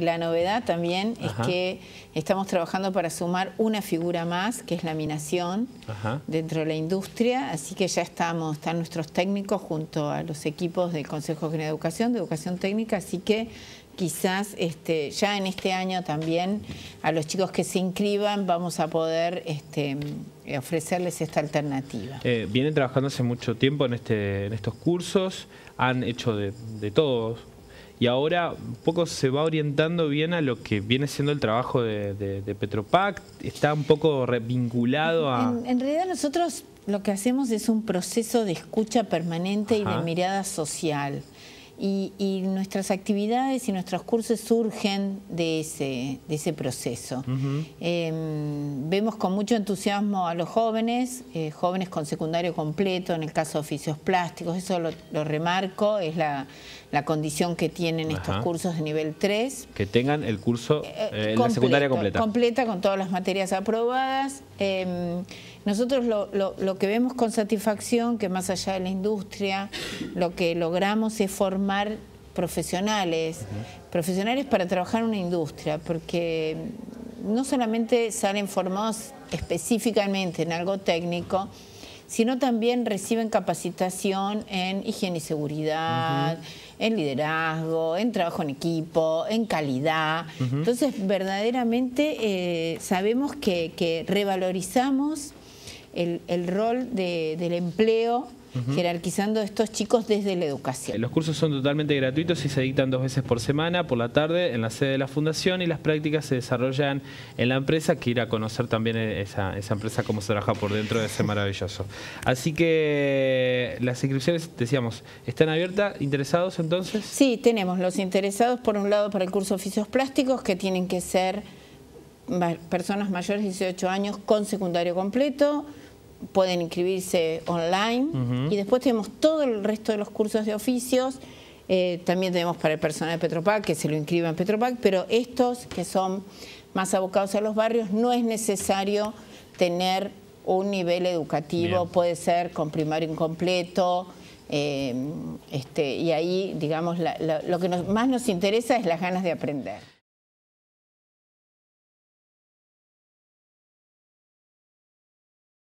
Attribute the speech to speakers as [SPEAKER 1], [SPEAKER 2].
[SPEAKER 1] La novedad también es que estamos trabajando para sumar una figura más, que es la minación, dentro de la industria, así que ya estamos, están nuestros técnicos junto a los equipos del Consejo General de Educación, de Educación Técnica, así que quizás este, ya en este año también a los chicos que se inscriban vamos a poder este, ofrecerles esta alternativa.
[SPEAKER 2] Eh, vienen trabajando hace mucho tiempo en, este, en estos cursos, han hecho de, de todos y ahora un poco se va orientando bien a lo que viene siendo el trabajo de, Petropac, está un poco vinculado a...
[SPEAKER 1] En, realidad nosotros lo que hacemos es un proceso de escucha permanente y de mirada social. Y, nuestras actividades y nuestros cursos surgen de ese, de ese proceso. Em, vemos con mucho entusiasmo a los jóvenes, eh, jóvenes con secundario completo, en el caso de oficios plásticos, eso lo, remarco, es la, la, condición que tienen estos cursos de nivel 3. Que
[SPEAKER 2] tengan el curso eh, eh, en la secundaria completa.
[SPEAKER 1] Completa con todas las materias aprobadas. Em, nosotros lo que vemos con satisfacción, que más allá de la industria, lo que logramos es formar profesionales, profesionales para trabajar en una industria, porque no solamente salen formados específicamente en algo técnico, sino también reciben capacitación en higiene y seguridad, en liderazgo, en trabajo en equipo, en calidad. Entonces, verdaderamente eh, sabemos que, que revalorizamos el, rol del empleo jerarquizando estos chicos desde la educación.
[SPEAKER 2] Eh, los cursos son totalmente gratuitos y se dictan dos veces por semana, por la tarde, en la sede de la fundación y las prácticas se desarrollan en la empresa, que ir a conocer también esa, empresa, cómo se trabaja por dentro de ese maravilloso. Así que las inscripciones, decíamos, ¿están abiertas? ¿Interesados entonces?
[SPEAKER 1] Sí, tenemos los interesados, por un lado, para el curso de oficios plásticos, que tienen que ser personas mayores de 18 años con secundario completo, pueden inscribirse online y después tenemos todo el resto de los cursos de oficios. Eh, también tenemos para el personal de Petropac, que se lo inscriba en Petropac, pero estos que son más abocados a los barrios, no es necesario tener un nivel educativo, puede ser con primario incompleto, eh, este, y ahí, digamos, lo que más nos interesa es las ganas de aprender.